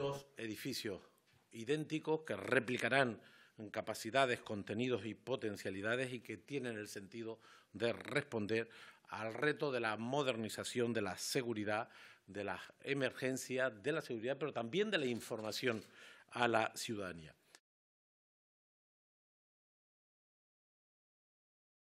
dos edificios idénticos que replicarán capacidades, contenidos y potencialidades y que tienen el sentido de responder al reto de la modernización de la seguridad, de la emergencia de la seguridad, pero también de la información a la ciudadanía.